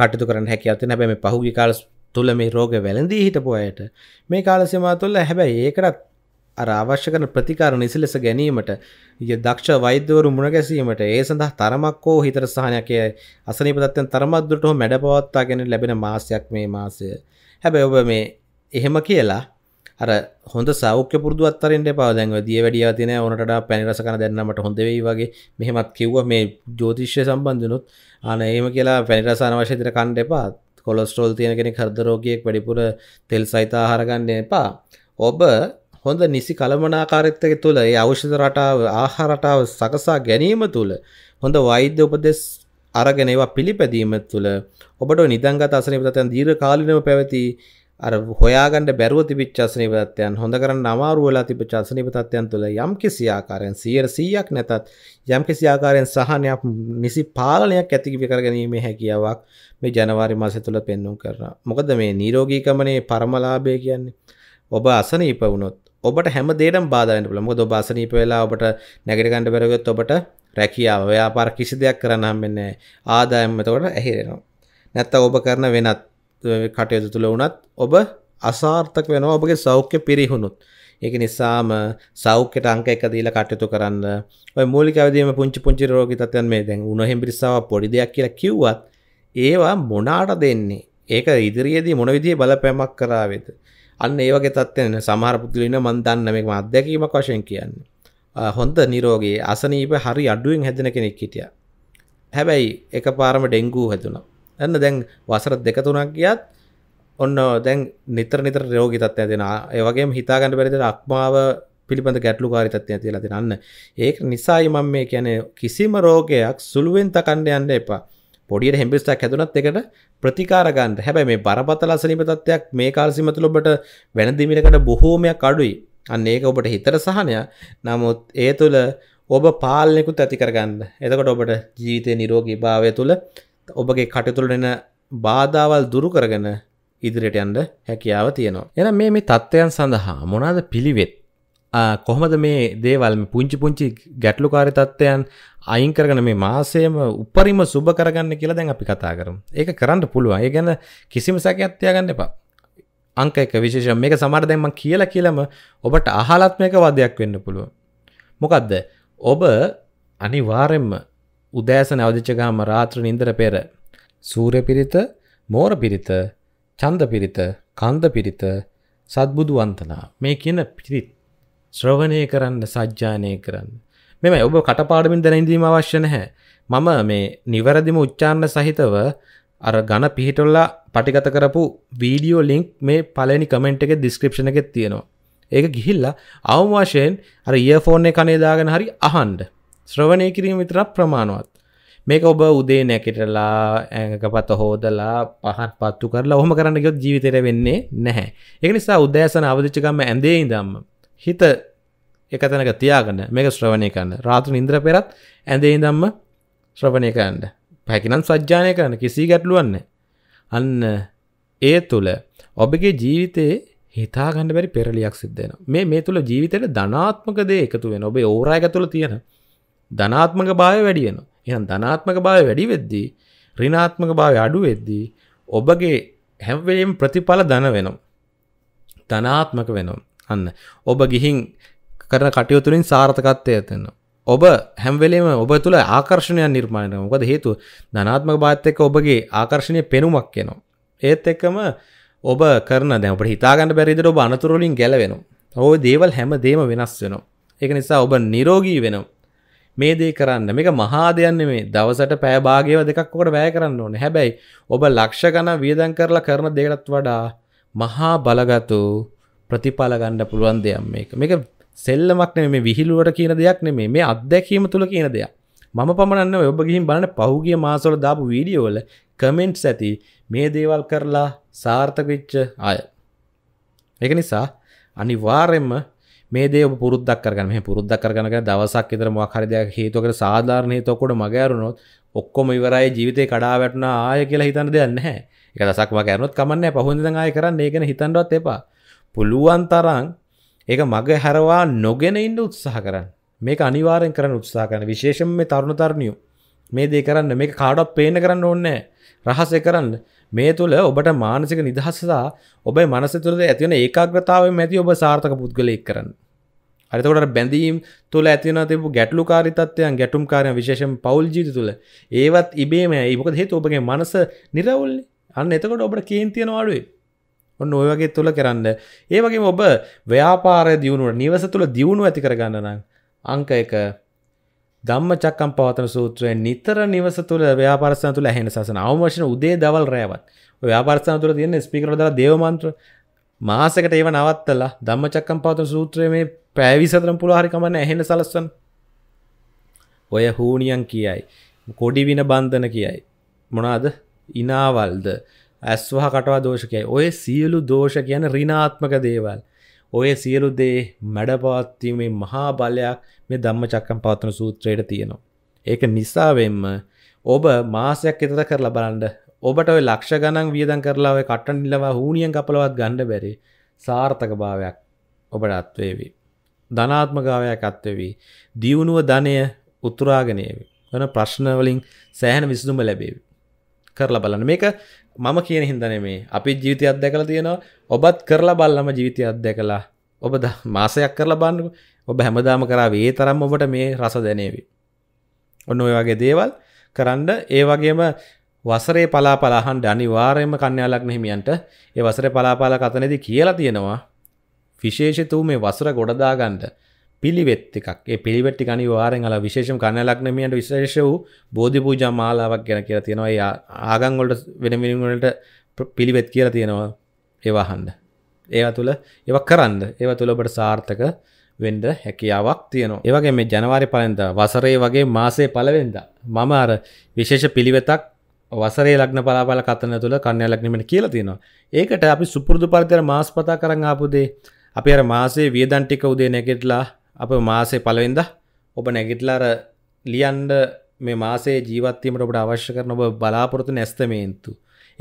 කටයුතු කරන්න හැකියාවක් තියෙන හැබැයි මේ පහුගිය කාල තුල මේ රෝග වැළඳී හිටපු අයට මේ කාල සීමාව තුළ හැබැයි ඒකට අර අවශ්‍ය කරන ප්‍රතිකාර නිසලස ගැනීමට දක්ෂ වෛද්‍යවරු මුණ ගැසීමට ඒ සඳහා තරමක් හෝ හිතට සහනයක් අසනීප තත්ත්වයන් තරමක් දුරට හෝ මැඩ පවත්වාගෙන ලැබෙන මාසයක් මේ මාසය. හැබැයි ඔබ මේ එහෙම කියලා අර හොඳ සෞඛ්‍ය පුරදු අත්තරෙන්ට පාදැන්ව දිය වැඩියා තින ඕනට පැනිරස කන දැන්නමට හොඳවෙයි වගේ මෙහෙමත් කිව්ව මේ ජෝතිශ්‍ය සම්බන්ධනුත් අන ඒම කියලා පැනිරසාන වශය තිර කණ්ඩ එපා කොලස්ට්‍රෝල් තියෙන කෙනෙ හර්දරෝගයෙක් වැඩිපුර තෙල් සයිතා හරගන්න එපා ඔබ හොඳ නිසි කළමනාකාරත්තක තුළ ඒ අවෂධ රටාව ආහාරටාව සකසා ගැනීම තුළ හොඳ වෛද්‍ය උපදෙස් අරගෙනවා පිළිපැදීම තුළ ඔබට නිදංගත අසනපතන් දීර කාලිනව පැවති අර හොයාගන්න බැරුව තිබිච්ච අසනීප තත්ත්වයන් හොඳ කරන්න අමාරු වෙලා තිබිච්ච අසනීප තත්ත්වයන් තුළ යම් කිසි ආකාරයෙන් 100%ක් නැතත් යම් කිසි ආකාරයෙන් සහනයක් නිසි පාලනයක් ඇති කර ගැනීමේ හැකියාවක් මේ ජනවාරි මාසය තුළ පෙන්වුම් කරනවා. මොකද මේ නිරෝගීකමනේ පරමලාභය කියන්නේ ඔබ අසනීප වුණොත් ඔබට හැම දෙයකටම බාධා වෙන්න පුළුවන්. මොකද ඔබ අසනීප වෙලා ඔබට නැගිට ගන්න බැරුව ගියොත් ඔබට රැකියාව, ව්‍යාපාර කිසි දෙයක් කරන්න හම්බෙන්නේ නැහැ. ආදායම එතකොට ඇහිරෙනවා. නැත්තම් ඔබ කරන වෙනත් කටයුතු තුළ වනත් ඔබ අසාර්ථක වෙන ඔබගේ සෞඛ්‍ය පිරිහුණුත්. ඒක නිසාම සෞඛ්‍යට අංක එක දීලා කටයුතු කරන්න. ඔය මූලික අවදීම පුංචි පුංචි රෝගී තත්ත්වයන් මේ දැන් උණුහෙම් පිරිස්සාව පොඩි දෙයක් කියලා කිව්වත් ඒවා මොනාට දෙන්නේ? ඒක ඉදිරියේදී මොන විදිහේ බලපෑමක් කරාවේද? අන්න ඒ වගේ තත්ත්වයන් සමහර පුදුලින මම දන්න මේක මම අත්දැකීමක් වශයෙන් කියන්නේ. හොඳ නිරෝගී අසනීප හරි අඩුවෙන් හැදෙන කෙනෙක් හිටියා. හැබැයි එකපාරම ඩෙන්ගු හැදුණා. දන්න දැන් වසර දෙක තුනක් ගියත් ඔන්න දැන් නිතර නිතර රෝගි තත්ත්ය දෙෙන ඒවගේ හිතාගන්න පැරිදිර අක්මාව පිළිබඳ ගැටලු කාරිතත්ය තියලා තිනන්න ඒක නිසා ඉමම් මේ කියැන කිසිම රෝගයක් සුළුවෙන් තකණ්ඩ යන්න එපා පොඩියට හෙම්පිස්ටක් හැතුනත් එකට ප්‍රතිකාරගන්න හැබැයි මේ බරපතල සනිප තත්වයක් මේ කාල්සිමතුළ ඔබට වෙනදිමිනකට බොහෝමයක් අඩුයි අන්න ඒක ඔබට හිතර සහනය නමුත් ඒ තුළ ඔබ පාලනෙකුත් ඇතිකරගන්න එතකට ඔබට ජීවිතය නිරෝගී භාවය තුළ ඔබගේ කටතුළෙන බාධාවල් දුරුකරගෙන ඉදිරියට යන්ඩ හැකියාව තියෙනවා. එන මේ මේ තත්ත්වයන් සඳහා මොනාද පිළිවෙත් කොහොමද මේ දේවල්ම පුංචි පුංචි ගැටලුකාරි තත්ත්වයන් අයින් කරගන මේ මාසයම උපරිම සුබ කරගන්න කියලා දැන් අපි කතා කරම් ඒක කරන්න පුළුවන් ඒ ගැන කිසිම සැකඇත්තියාගන්න එපා අංක එක විශේෂ මේක සමර දැම්ම කියලා කියලම ඔබට අහලත්මයක වදයක් වෙන්න පුළුව මොකක්ද ඔබ අනිවාරෙන්ම උදෑස නැවදිච්චගාම රාත්‍ර නින්දර පෙර. සූරය පිරිත මෝර පිරිත චන්ද පිරිත කන්ද පිරිත සත්බුදුවන්තනා මේ කියන පිරිත් ශ්‍රවණය කරන්න සජ්ජානය කරන්න. මෙම ඔබ කටපාඩමින් දැනඉඳීම අවශ්‍ය නැහැ. මම මේ නිවැරදිම උච්චාන්න සහිතව අර ගණ පිහිටොල්ලා පටිගත කරපු වීඩියෝ ලිංක් මේ පලනි කමෙන්ට් එක ඩිස්ක්‍රපෂණ එකෙත් තියෙනවා. ඒක ගිහිල්ලා අවවාශයෙන් අර ඒ ෆෝර්ණය කනේදාගෙන හරි අහන්ඩ ශ්‍රවණය කිරීම විතරක් ප්‍රමාණවත් මේක ඔබ උදේ නැකටලා ඇඟකපත හෝදලා පහත් පත්තු කරලා ඔහොම කරන්න ගොත් ජීවිතයට වෙන්නේ නැහැ එක නිසා උදෑසන අවදිච්චකම ඇඳේ ඉදම්ම හිත එකතනක තියාගන්න මේක ශ්‍රවණය කරන්න රාතු ඉන්ද්‍ර පෙරත් ඇඳේ ඉදම්ම ශ්‍රවණය කරන්න පැකිනම් සජ්ජානය කරන්න කිසි ගැටලුවන්න අන්න ඒ තුළ ඔබගේ ජීවිතයේ හිතාගන්න බැරි පෙරලියක් සිද්ධෙන මේ මේ තුළ ජීවිතයට ධනාත්මක දේ එකතු වෙන ඔබේ ඕරායක තුළ තියෙන ධනාත්මක භාවය වැඩියන එහන් ධනාත්මක භාව වැඩි වෙද්දී රිනාත්මක භාවය අඩු වෙද්දී ඔබගේ හැම්වලම් ප්‍රතිඵල දන වෙනම් ධනාත්මක වෙනම් අන්න ඔබ ගිහින් කරන කටයුතුරින් සාර්ථකත්වය ඇතන්න ඔබ හැම්වලේම ඔබ තුළ ආකර්ශණයන් නිර්මාණය මොකද හේතු ධනාත්මක භාත් එක්ක ඔබගේ ආකර්ශණය පෙනුමක් එනවා ඒත් එක්කම ඔබ කරන දැ ඔට හිතාගන්න බැරිදිට ඔබ අනතුරලින් ගැලවෙනවා ඔය දේවල් හැම දේම වෙනස් වෙනවා එක නිසා ඔබ නිරෝගී වෙනවා මේ දේ කරන්න මේක මහා දෙයන්න මේ දවසට පෑභාගව දෙකක්කොට වැෑ කරන්න ඕන හැබැයි ඔබ ලක්ෂ ගණ වියදන් කරලා කරන දෙකටත් වඩා මහා බලගතු ප්‍රතිඵලගණ්ඩ පුළුවන් දෙයක් මේක මේක සෙල්ලමක් නෙ මේ විහිලුවට කියන දෙයක් නෙමේ මේ අත්දැකීම තුළ කියන දෙයක් මම පමණන්න ඔබ ගිහින් බලන පහුගිය මාසොල දාපු වීඩියෝල කමෙන්ට්ස් ඇති මේ දේවල් කරලා සාර්ථකවිච්ච අය. එක නිසා අනිවාර්යෙන්ම මේදේ පුරද්දක් කරන පුරද්දක් කරන දවසක් ඉතර මක්හරිද හේතුවකට සාධාරණ හේතකොට මගෑරුණොත් ඔක්කොම ඉවරයි ජීවිතය කඩා වැටන ආය කියලා හිතන්න දෙන්න එක දසක් මකෑරනොත් කමන්න පහොඳ ආය කරන්න ඒගෙන හිතන්ඩවත් එපා පුළුවන් තරන් ඒක මග හැරවා නොගෙන ඉන්න උත්සාහ කරන්න මේක අනිවාරෙන් කරන උත්සාහ කරන විශේෂම මේ තරුණ තරණියෝ මේ දේ කරන්න මේ කාඩක් පේන කරන්න ඕන්නෑ රහසය කරන්න මේ තුළ ඔබට මානසික නිදහස්සදා ඔබේ මනස තුළද ඇතිවන ඒකාග්‍රතාවෙන් ඇති ඔබ සාර්ථක පුද්ගලයෙක් කරන්න අරිතකොට බැඳීම් තුළ ඇතිවන තිබු ගැටලු කාරිතත්වයන් ගැටුම් කාරය විශේෂම පවල් ජීත තුළ ඒවත් ඉබේම ඒකද හේතු ඔබගේ මනස නිරවුල් අන්න එතකොට ඔබට කේන්තියන වාඩුවේ ඔන්න ඔය වගේ තුළ කරන්න ඒවගේ ඔබ ව්‍යාපාරය දියුණුවට නිවස තුළ දියුණු ඇති කරගන්න නම් අංක එක ධම්ම චක්කම් පවතන සූත්‍රයෙන් නිතර නිවස තුළ ව්‍යාපරස්සන තුළ ඇහෙන සසන අවමශන උදේ දවල් රෑවත් ව්‍යාපරස්සන තුළ තියෙන ස්පිකර දලා දේවමන්ත්‍ර මාසකට ඒව නවත්තලා ධම්ම චක්කම් පවතන සූත්‍රය මේ පැවිසතරම් පුළුවහරිකමන්න ඇහෙන සලස්සන් ඔය හූනියන් කියයි කොඩි වින බන්ධන කියයි මොනාද ඉනාවල්ද ඇස්වහ කටවා දෝෂකයයි ඔය සියලු දෝෂ කියන රිනාත්මක දේවල් ඔය සියලු දේ මැඩපවත්වීමේ මහා බලයක් මේ ධම්ම චක්කම් පවත්වන සූත්‍රයට තියෙනවා. ඒක නිසාවෙන්ම ඔබ මාසයක් ඉතර කරලා බලන්න ඔබට ඔය ලක්ෂ ගණන් වියදම් කරලා ඔය කට්ට නිලවා හූනියෙන් කපලවත් ගන්න බැරි සාර්ථකභාවයක් ඔබට අත්වේවි. ධනාත්මකාවයක් අත්වෙවී දියුණුව ධනය උතුරාගෙනයවි. වන ප්‍රශ්නවලින් සෑහන විසඳුම ලැබේවි. කරලා බලන්න මේක මම කියන හිදන මේ අපි ජීවිතය අත්දැකල තියෙනවා ඔබත් කරලා බල්ලම ජීවිතය අත්දැකලා ඔබ මාසයක් කරලා බන්නු ඔබ හැමදාම කරා වේ තරම් ඔබට මේ රස දැනේවි ඔන්න ඔය වගේ දේවල් කරන්න ඒ වගේම වසරේ පලා පලාහන් ඩනිවාරයම කන්‍යාලක්න හිමියන්ට ඒ වසර පලාපාල කතනෙදි කියලා තියෙනවා විශේෂිතූ මේ වසර ගොඩදාගන්ට පිළිවෙත් එකක් ඒ පිළිවෙට්ටි ගනි වාරෙන් අලා විශේෂම කණලක්නමියන්ට විශේෂ වූ බෝධි පූජා මාලාවක් ගැන කියලා තියෙනවා ඒ ආගම් වලට වෙන වෙනම වලට පිළිවෙත් කියලා තියෙනවා ඒවා අහන්න ඒවා තුල ඒවා කරන්න ඒවා තුල ඔබට සාර්ථක වෙන්න හැකියාවක් තියෙනවා ඒ වගේ මේ ජනවාරි පළවෙනිදා වසරේ වගේ මාසේ පළවෙනිදා මම අර විශේෂ පිළිවෙතක් වසරේ ලග්න පලාපල කතන තුළ කන්‍යා ලග්නමට කියලා තියෙනවා ඒකට අපි සුපුරුදු පරිදි මාස්පතා කරන් ආපු දේ අපි අර මාසේ වියදම් ටික උදේ නැගිටලා අප මාසේ පලවෙද ඔබ නැගිටලාර ලියන්ඩ මේ මාසේ ජීවත්වීමට ඔබට අවශ්‍ය කරන ඔබ බලාපොරොතු නැස්තමේන්තු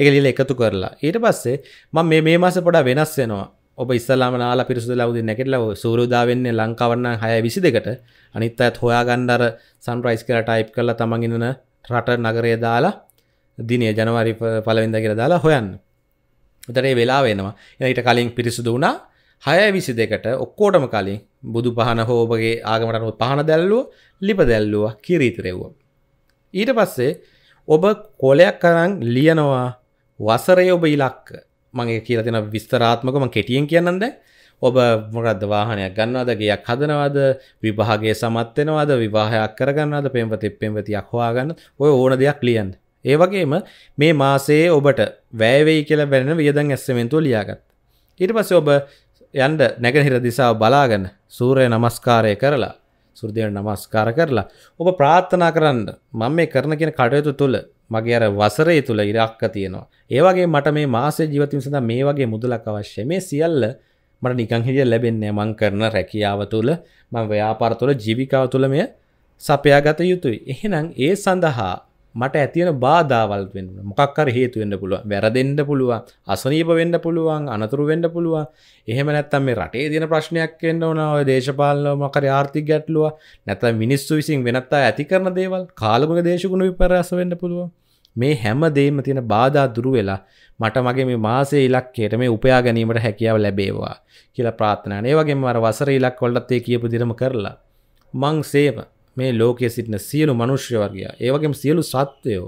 එක ලිල එකතු කරලා ඊට පස්සේ මං මේ මාස පොඩා වෙනස් වෙනවා ඔබ ඉස්සලාම නාලා පිරිසුදු ලවද නැකටලව සූරුදාවෙන්නේ ලංකාවන්න හය විසි දෙකට අනිත් අඇත් හොයාගණ්ඩර සන්ප්‍රයිස් කර ටයිප් කරලා තමඟින්නන රට නගරය දාලා දිනේ ජනවාරි පලවෙද කියර දාලා හොයන්න උතරේ වෙලා වෙනවා එට කලින් පිරිසුදු වුණා හය විසි දෙකට ඔක්කෝටම කලින් බුදු පහන හෝබගේ ආගමටනුව පහන දැල්ලුව ලිප දැල්ලුව කිරීතරෙව්වා. ඊට පස්සේ ඔබ කොලයක් කරං ලියනවා වසරය ඔබ ඉලක්ක මගේ කියලතින විස්තරාත්මකම කෙටියෙන් කියන්නද ඔබ මොකද වාහනයක් ගන්නවාද ගයක් හදනවාද විභාගේ සමත්වෙනවාද විවාහයක් කරගන්නද පෙන්පති පෙන්වතියක් හවාගන්න ඔය ඕන දෙයක් ලියන්. ඒවගේම මේ මාසේ ඔබට වැෑවෙයි කියලා බැන වියදන් ඇස්සමෙන්තු ලියාගත්. ඊට පස්ස ඔබ යන්ඩ නැගහිර දිසාාව බලාගෙන සූරය නමස්කාරය කරලා සුෘදියට නමස්කාර කරලා ඔබ ප්‍රාත්ථනා කරන්න මම මේ කරන කියෙන කටයුතු තුළ මගේ අර වසරය තුළ ඉරක්ක තියෙනවා ඒවගේ මට මේ මාසේ ජීවතින් සඳ මේ වගේ මුදලක් අවශ්‍ය මේ සියල්ල මට නිකංහිරිය ලැබෙන්නේ මං කරන රැකියාව තුළ මං ව්‍යාපාර තුළ ජීවිකාව තුළ මෙය සපයාගත යුතුයි එහෙනම් ඒ සඳහා මට ඇතියෙන බාධාවල් වෙන්න මොකක්කර හේතුවෙන්න්න පුළුව වැරදෙන්න්න පුළුවන් අසනීප වෙන්න පුළුවන් අනතුරු වෙන්න පුළුවන් එහෙම නැත්තම් මේ රටේ දින ප්‍රශ්නයක් එන්න ඕන ඔය දේශපාලන මකර ආර්ථික ගැටලුව නැත මිනිස්සු විසින් වෙනත්තා ඇති කරන දේවල් කාලමක දේශකුණු විපරස වෙන්න පුළුව මේ හැම දේම තියෙන බාධා දුරු වෙලා මට මගේ මේ මාසේ ඉලක්කයට මේ උපයා ගැනීමට හැකියාව ලැබේවා කියලා ප්‍රාත්ථනය ඒ වගේම අර වසර ඉලක්ක වලත් ඒ කියපු දිරම කරලා මං සේම මේ ලෝකයේ සිටින සියලු මනුෂ්‍ය වර්ගයා ඒ වගේම සියලු සත්වයෝ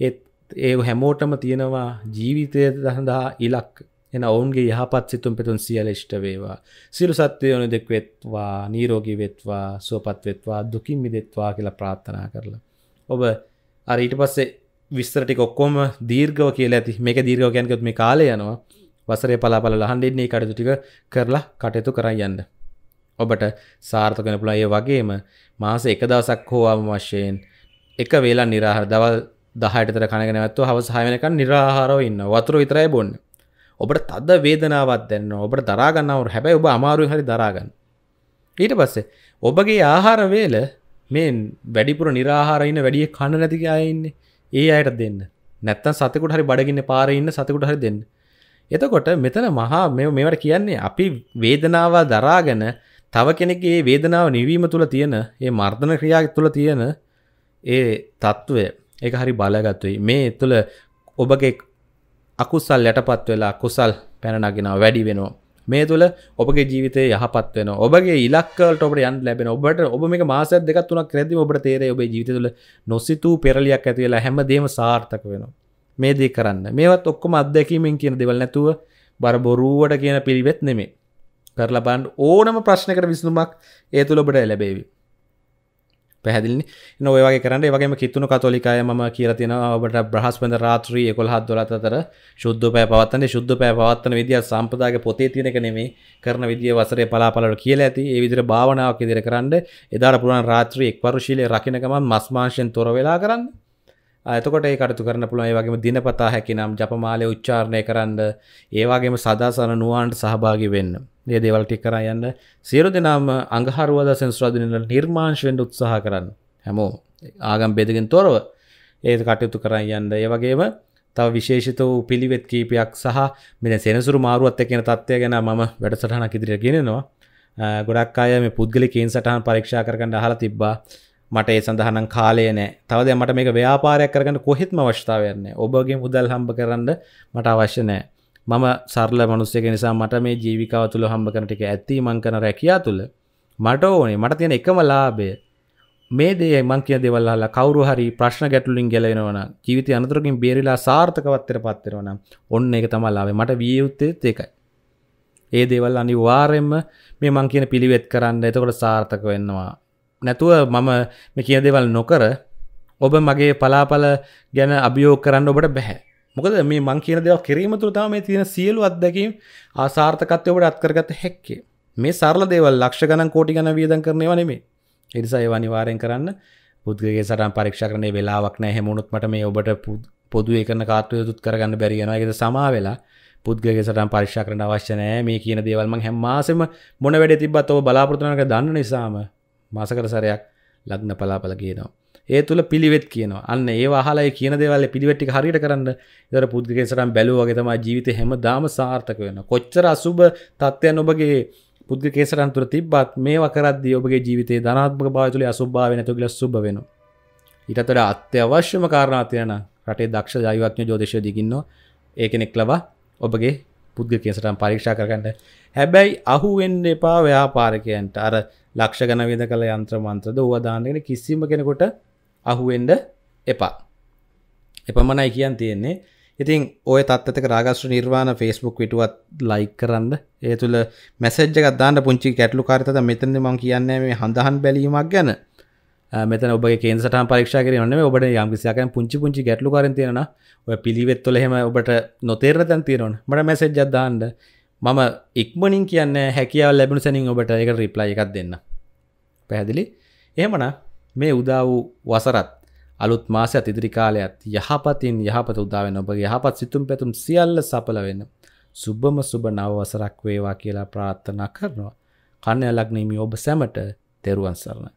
ඒත් ඒ හැමෝටම තියෙනවා ජීවිතය සඳහා ඉලක්ක එන ඔවුන්ගේ යහපත් සිතුම් පෙතුන් සියල ෂ්ට වේවා සිරු සත්වයෝනු දෙක් වෙත්වා නීරෝගී වෙත්වා සුවපත් වෙත්වා දුකින් මිදෙත්වා කියලා ප්‍රාත්ථනා කරලා ඔබ අර ඊට පස්සේ විස්තරටි ඔක්කොම දීර්ගව කියලා ඇති මේක දීර්ගව ගැන්ගත් මේ කාලය යනවා වසරේ පලාපල ලහන්ඩෙන්නේ කටතු ටික කරලා කටයුතු කරයි යන්න ඔබට සාර්ථකන පුළන් ඒ වගේම මාස එක දවසක් හෝවාම වශයෙන් එක වෙලා නිරහර දවල් දහයටතර කණග නැත්ව හවසායනකන් නිරාහාරව ඉන්න වතුර විතරයි බොන්න ඔබට තද වේදනාවත් දෙන්න ඔබට දරාගන්නවර හැබැයි ඔබ අමාරුවෙන් හරි දරාගන්න ඊට පස්සේ ඔබගේ ආහාර වේල මේ වැඩිපුර නිරාහාර ඉන්න වැඩිය කන්න නැති අය ඉන්නේ ඒ අයට දෙන්න නැත්තම් සතෙකුට හරි බඩගින්න පාරේ ඉන්න සතෙකුට හරි දෙන්න එතකොට මෙතන මහා මෙ මේවට කියන්නේ අපි වේදනාව දරාගෙන තව කෙනෙක්ගේ වේදනාව නිවීම තුළ තියෙන ඒ මර්ධන ක්‍රියාග තුළ තියෙන ඒ තත්ත්වය එක හරි බලාගත්තුයි මේ තුළ ඔබගේ අකුසල් යටපත් වෙලා කුසල් පැනනගෙන වැඩි වෙනවා මේ තුළ ඔබගේ ජීවිතය යහපත් වෙන ඔබගේ ඉලක්කල් ඔබට යන් ලැබෙන ඔබට ඔබ මේ මාසය දෙක තුනක් රැදි ඔබට තේරේ ඔබේ ජීවිත තුළ නොසිතූ පෙරලියක් ඇති වෙලා හැම දෙම සාර්ථක වෙනවා මේ දේ කරන්න මේවත් ඔක්කොම අත්දැකීමෙන් කියන දෙවල් නැතුව බර බොරුවට කියන පිළිවෙත් නෙමේ කරලා බන්ඩ් ඕනම ප්‍රශ්නකට විසඳුමක් ඒ තුළ ඔබට එලබේවි පැහදිලි නොවගේ කරන්න වගේ කිතුුණු කතොලිකාය ම කියර තින ඔබට බ්‍රහස්පද රාත්‍රී එකොල් හත් දොලත අතර ශුද්ධ පය පවත්තන්නේ ශුද්ධ පය පවත්වන විදිිය සම්පදාගේ පොතේ තියනක නෙමේ කරන විදිිය වසර පලාපලට කියල ඇති විදිර භාවනාවක් ඉදිර කරන්න එදාර පුරන් රාත්‍රී එක් පරුශීලය රකිනකම මස්මාංශයෙන් තොර වෙලා කරන්න ඇතකොට කටතු කරන පුළුව ඒවගේම දිනපතා හැකිනම් ජපමාලය උච්චාරණය කරන්න ඒවාගේම සදාසන නුවන්ට සහභාගි වෙන්නම් මේ දේවල් ටික කරා යන්න සියලු දෙනාම අඟහරුවාදා සෙන්සුරාදා දිනවල නිර්මාංශ වෙන්න උත්සාහ කරන්න හැමෝ ආගම් බෙදකින් තොරව ඒ කටයුතු කරන් යන්න ඒ වගේම තව විශේෂිත වූ පිළිවෙත් කීපයක් සහ මෙ සෙනසුරු මාරුවත් කියන තත්ත්වය ගැන මම වැඩසටහන ඉදිරිය ගෙනෙනවා ගොඩක් අය මේ පුද්ගලි කීන් සටහන් පරීක්ෂා කරගන්න අහලා තිබ්බා මට ඒ සඳහනම් කාලය නෑ තවද මට මේක ව්‍යාපාරයක් කරගන්න කොහෙත්ම අවශ්‍යාවයන්නේ ඔබගේ මුදල් හම්බ කරන්න මට අවශ්‍ය නෑ මම සරල මනුස්සයක නිසා මට මේ ජීවිකාව තුළ හම්බකනටික ඇත්ති මංකන රැකයා තුළ මට ඕනේ මට තියෙන එකම ලාබය මේ දේ මං කිය දෙවල්ලා කවරු හරි ප්‍රශ්න ගැටලින් ගැලෙනවන ජීවිත අනතුරකින් බේරිලා සාර්ථකවත්තර පත්තරවන ඔන්න එක තමල්ලාවේ මට වියයුත්තේ ඒකයි ඒ දේවල් අනි වාරෙන්ම මේ මං කියන පිළිවෙත් කරන්න එතකොට සාර්ථක වෙන්නවා නැතුව මම මේ කිය දෙවල් නොකර ඔබ මගේ පලාපල ගැන අභියෝග කරන්න ඔබට බැහැ මොකද මේ මං කියන දෙව කිරීම තුළ තම මේ තියෙන සියලු අත්දැකීම් ආසාර්ථකත්වයට අත්කරගත හැක්කේ මේ සරල දේවල් ලක්ෂ ගණන් කෝටි ගණන් වියදම් කරනවා නෙමෙයි ඒ නිසා ඒවා අනිවාර්යෙන් කරන්න පුද්ගලගේ සටන් පරීක්ෂා කරන්නේ වෙලාවක් නැහැ හැමුණොත් මට මේ ඔබට පොදුවේ කරන කාර්යය දුත් කරගන්න බැරි වෙනවා ඒකද සමා වෙලා පුද්ගලගේ සටන් පරීක්ෂා කරන්න අවශ්‍ය නැහැ මේ කියන දේවල් මං හැම මාසෙම මොන වැඩේ තිබ්බත් ඔබ බලාපොරොත්තු වෙනක දන්න නිසාම මාසකට සැරයක් ලග්න පලාපල කියනවා ඒ තුළ පිළිවෙත් කියන අන්න ඒ හලා කියන දෙවල පිළිවෙට්ටි හරිට කරන්න දර පුද්ගකෙසරම් බැලුවගේ තම ජීවිත හැම දාම සාර්ථක වෙන කොච්චර අසුභ තත්ත්වයන් ඔබගේ පුද්ග කේසරන් තුර තිබ්බත් මේ වකරද ඔබගේ ජීවිතේ ධනාත්මක භාතුල අසුභාව නැතු ගල සුබ වෙන ඉටතට අත්‍යවශ්‍යම කාරණාතියන රටේ දක්ෂ ජයවත්ය ජෝදේශය දිගින්න ඒ කෙනෙක් ලබා ඔබගේ පුද්ග කේසරම් පරීක්ෂා කරගන්නට හැබැයි අහුවෙන්ඩ එපා ව්‍යාපාරකයන්ට අර ලක්ෂ ගනවිද කළ යන්ත්‍රමන්ත්‍රද ඕවදාන්නගෙන කිසිම කෙනකොට අහුවෙන්ඩ එපා එපමණයි කියන් තියෙන්නේ ඉතින් ඔය තත්ක රාගස්ු නිර්වාණ ෆෙස්බුක් විටුවත් ලයි කරන්න ඒ තුළ මැසජ්ජ ගත්දාන්න පුංචි කැටලු කාරිතද මෙතන මං කියන්න මේ හඳහන් බැලීමක් ගැන මෙත ඔබ කේන්ට පරක්ෂක න ඔබට යම්කිසියක පුංචි පුංචි ගැටලු කර තියෙන ඔය පිළිවෙත්තුල හෙම ඔබට නොතේර තැන් තිරන මට මැසජ්ජදදාන්න මම ඉක්මනින් කියන්න හැකියාව ලැබුණ සැනින් ඔබට එක රිප්ලා එකක් දෙන්න පැහැදිලි එහෙමනා මේ උදා වූ වසරත් අලුත් මාසයක් ඉදිරි කාලයත් යහපතින් යහපත උදා වෙන ඔබගේ යහපත් සිතුම් පැතුම් සියල්ල සඵල වෙන සුබම සුබ නව වසරක් වේවා කියලා ප්‍රාර්ථනා කරනවා. කන්‍යා ලග්නෙමි ඔබ සැමට තෙරුවන් සරණයි.